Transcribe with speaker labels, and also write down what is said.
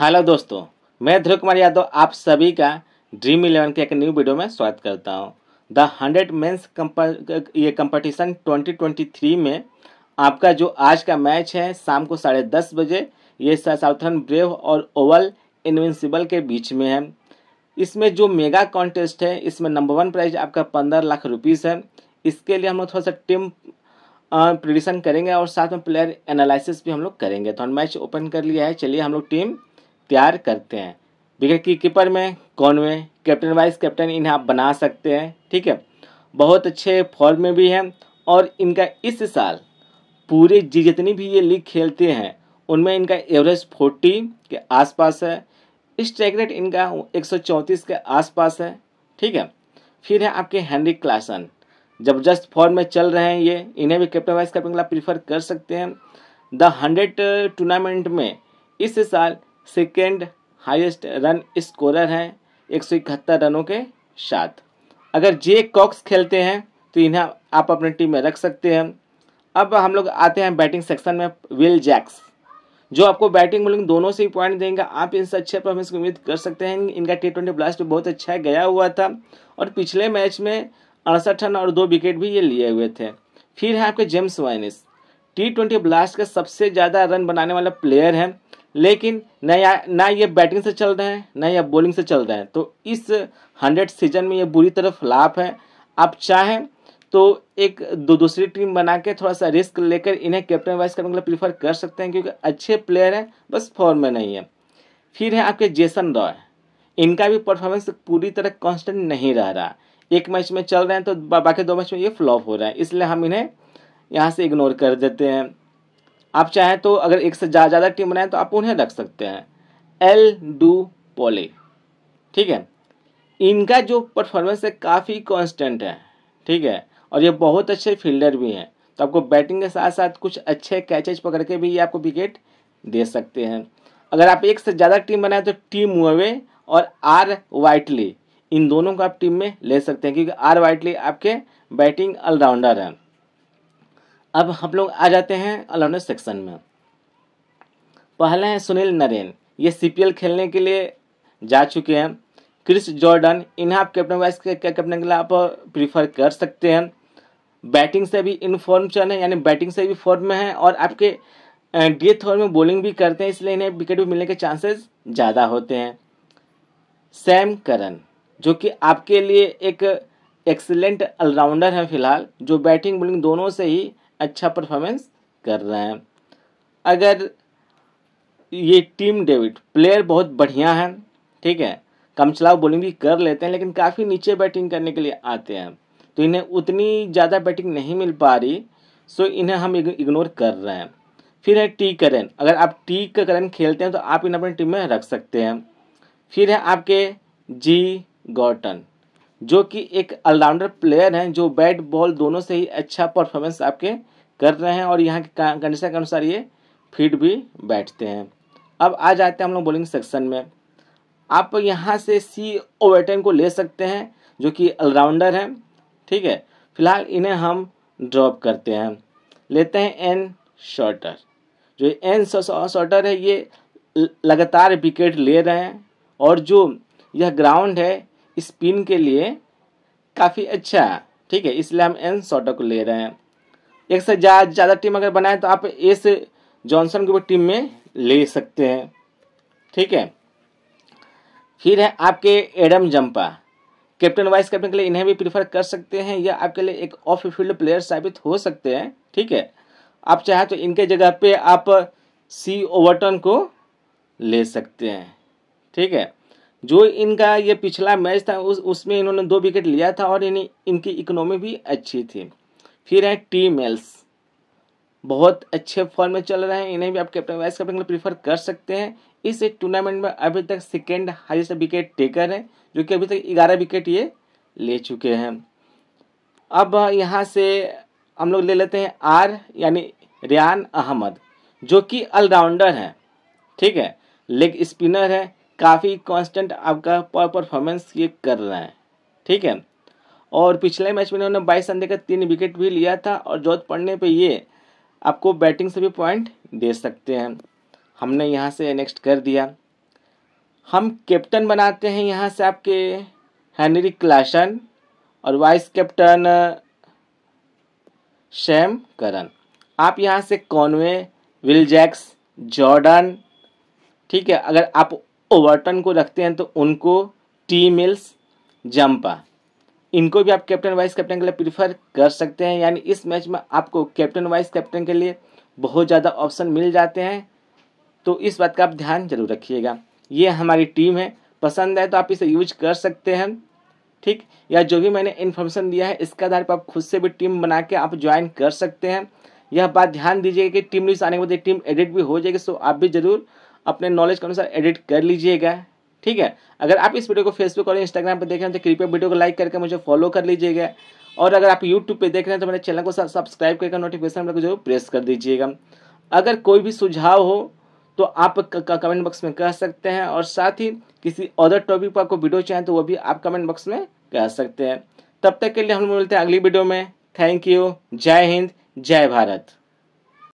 Speaker 1: hello दोस्तों मैं ध्रुव कुमार यादव आप सभी का ड्रीम इलेवन के एक न्यू वीडियो में स्वागत करता हूं द हंड्रेड मेंस ये कंपटीशन 2023 में आपका जो आज का मैच है शाम को साढ़े दस बजे ये साउथर्न ब्रेव और ओवल इनविंसिबल के बीच में है इसमें जो मेगा कॉन्टेस्ट है इसमें नंबर वन प्राइज आपका पंद्रह लाख रुपीज़ है इसके लिए हम लोग थोड़ा सा टीम प्रिडिशन करेंगे और साथ में प्लेयर एनालिसिस भी हम लोग करेंगे तो हम मैच ओपन कर लिया है चलिए हम लोग टीम तैयार करते हैं विकेट की कीपर में कौन में कैप्टन वाइस कैप्टन इन्हें आप बना सकते हैं ठीक है बहुत अच्छे फॉर्म में भी हैं और इनका इस साल पूरे जी जितनी भी ये लीग खेलते हैं उनमें इनका एवरेज फोर्टी के आसपास है स्ट्राइक रेट इनका एक सौ चौंतीस के आसपास है ठीक है फिर है आपके हैंनरी क्लासन जबरदस्त फॉर्म में चल रहे हैं ये इन्हें भी कैप्टन वाइस कैप्टन प्रीफर कर सकते हैं द हंड्रेड टूर्नामेंट में इस साल सेकेंड हाईएस्ट रन स्कोरर हैं एक सौ इकहत्तर रनों के साथ अगर जे कॉक्स खेलते हैं तो इन्हें आप अपने टीम में रख सकते हैं अब हम लोग आते हैं बैटिंग सेक्शन में विल जैक्स जो आपको बैटिंग बोलिंग दोनों से ही पॉइंट देंगे आप इनसे अच्छे परफॉर्मेंस की उम्मीद कर सकते हैं इनका टी ट्वेंटी ब्लास्ट बहुत अच्छा गया हुआ था और पिछले मैच में अड़सठ रन और दो विकेट भी ये लिए हुए थे फिर है आपके James Vince T twenty blast के सबसे ज़्यादा रन बनाने वाला प्लेयर है लेकिन न ना ये बैटिंग से चल रहे हैं ना ये बॉलिंग से चल रहे हैं तो इस हंड्रेड सीजन में ये बुरी तरफ लाभ है आप चाहें तो एक दो दूसरी टीम बना के थोड़ा सा रिस्क लेकर इन्हें कैप्टन वाइस करने के लिए प्रीफर कर सकते हैं क्योंकि अच्छे प्लेयर हैं बस फॉर्म में नहीं है फिर है आपके जेसन रॉय इनका भी परफॉर्मेंस पूरी तरह कांस्टेंट नहीं रह रहा एक मैच में चल रहे हैं तो बाकी दो मैच में ये फ्लॉप हो रहा है इसलिए हम इन्हें यहाँ से इग्नोर कर देते हैं आप चाहें तो अगर एक से ज़्यादा टीम बनाएं तो आप उन्हें रख सकते हैं एल डू पोले ठीक है इनका जो परफॉर्मेंस है काफ़ी कांस्टेंट है ठीक है और ये बहुत अच्छे फील्डर भी हैं तो आपको बैटिंग के साथ साथ कुछ अच्छे कैचेज पकड़ के भी ये आपको विकेट दे सकते हैं अगर आप एक से ज़्यादा टीम बनाए तो टीम मुवे और आर वाइटली इन दोनों को आप टीम में ले सकते हैं क्योंकि आर वाइटली आपके बैटिंग ऑलराउंडर हैं अब हम लोग आ जाते हैं ऑलराउंडर सेक्शन में पहले हैं सुनील नरेन ये सी खेलने के लिए जा चुके हैं क्रिस जॉर्डन इन्हें आप कैप्टन वाइस कैप्टन के लिए आप प्रीफर कर सकते हैं बैटिंग से भी इन फॉर्म चल है यानी बैटिंग से भी फॉर्म में है और आपके डेथ ओवर में बॉलिंग भी करते हैं इसलिए इन्हें विकेट भी मिलने के चांसेस ज़्यादा होते हैं सैम करन जो कि आपके लिए एक एक्सेलेंट ऑलराउंडर है फिलहाल जो बैटिंग बॉलिंग दोनों से ही अच्छा परफॉर्मेंस कर रहे हैं अगर ये टीम डेविड प्लेयर बहुत बढ़िया है ठीक है कम चलाव बॉलिंग भी कर लेते हैं लेकिन काफ़ी नीचे बैटिंग करने के लिए आते हैं तो इन्हें उतनी ज़्यादा बैटिंग नहीं मिल पा रही सो इन्हें हम इग्नोर कर रहे हैं फिर है टी करन अगर आप टी का करन खेलते हैं तो आप इन्हें अपनी टीम में रख सकते हैं फिर है आपके जी गॉटन जो कि एक ऑलराउंडर प्लेयर हैं जो बैट बॉल दोनों से ही अच्छा परफॉर्मेंस आपके कर रहे हैं और यहाँ के कंडीशन के अनुसार ये फिट भी बैठते हैं अब आ जाते हैं हम लोग बॉलिंग सेक्शन में आप यहाँ से सी ओवेटन को ले सकते हैं जो कि ऑलराउंडर हैं ठीक है फिलहाल इन्हें हम ड्रॉप करते हैं लेते हैं एन शॉर्टर जो एन शॉर्टर है ये लगातार विकेट ले रहे हैं और जो यह ग्राउंड है स्पिन के लिए काफ़ी अच्छा ठीक है इसलिए हम एन शॉटर को ले रहे हैं एक से ज़्यादा ज़्यादा टीम अगर बनाए तो आप एस जॉनसन को भी टीम में ले सकते हैं ठीक है फिर है आपके Adam Zampa captain vice captain के लिए इन्हें भी प्रीफर कर सकते हैं या आपके लिए एक ऑफ फील्ड प्लेयर साबित हो सकते हैं ठीक है आप चाहे तो इनके जगह पे आप सी ओवरटन को ले सकते हैं ठीक है जो इनका ये पिछला मैच था उस उसमें इन्होंने दो विकेट लिया था और इन इनकी इकोनॉमी भी अच्छी थी फिर है टी मेल्स बहुत अच्छे फॉर्म में चल रहे हैं इन्हें भी आप कैप्टन वाइस कैप्टन के लिए प्रीफर कर सकते हैं इस टूर्नामेंट में अभी तक सेकेंड हाइस्ट विकेट टेकर हैं जो कि अभी तक ग्यारह विकेट ये ले चुके हैं अब यहाँ से हम लोग ले लेते हैं आर यानी रियान अहमद जो कि ऑलराउंडर हैं ठीक है लेग स्पिनर है काफ़ी कांस्टेंट आपका परफॉर्मेंस ये कर रहे हैं ठीक है और पिछले मैच में इन्होंने बाईस रन देकर तीन विकेट भी लिया था और जरूरत पड़ने पे ये आपको बैटिंग से भी पॉइंट दे सकते हैं हमने यहाँ से नेक्स्ट कर दिया हम कैप्टन बनाते हैं यहाँ से आपके हैनरी क्लाशन और वाइस कैप्टन शैम करन आप यहाँ से कॉनवे विल जैक्स जॉर्डन ठीक है अगर आप ओवर्टन को रखते हैं तो उनको टी मिल्स जंपा इनको भी आप कैप्टन वाइस कैप्टन के लिए प्रीफर कर सकते हैं यानी इस मैच में आपको कैप्टन वाइस कैप्टन के लिए बहुत ज़्यादा ऑप्शन मिल जाते हैं तो इस बात का आप ध्यान जरूर रखिएगा ये हमारी टीम है पसंद है तो आप इसे यूज कर सकते हैं ठीक या जो भी मैंने इन्फॉर्मेशन दिया है इसके आधार पर आप खुद से भी टीम बना के आप ज्वाइन कर सकते हैं यह बात ध्यान दीजिए कि टीम न्यूज़ आने के बाद टीम एडिट भी हो जाएगी सो आप भी ज़रूर अपने नॉलेज के अनुसार एडिट कर लीजिएगा ठीक है अगर आप इस वीडियो को फेसबुक और इंस्टाग्राम पर देख रहे हैं तो कृपया वीडियो को लाइक करके मुझे फॉलो कर लीजिएगा और अगर आप यूट्यूब पर देख रहे हैं तो मेरे चैनल को सब्सक्राइब करके नोटिफिकेशन को जरूर प्रेस कर दीजिएगा अगर कोई भी सुझाव हो तो आप कमेंट बॉक्स में कह सकते हैं और साथ ही किसी अदर टॉपिक पर आपको वीडियो चाहें तो वो भी आप कमेंट बॉक्स में कह सकते हैं तब तक के लिए हम मिलते हैं अगली वीडियो में थैंक यू जय हिंद जय भारत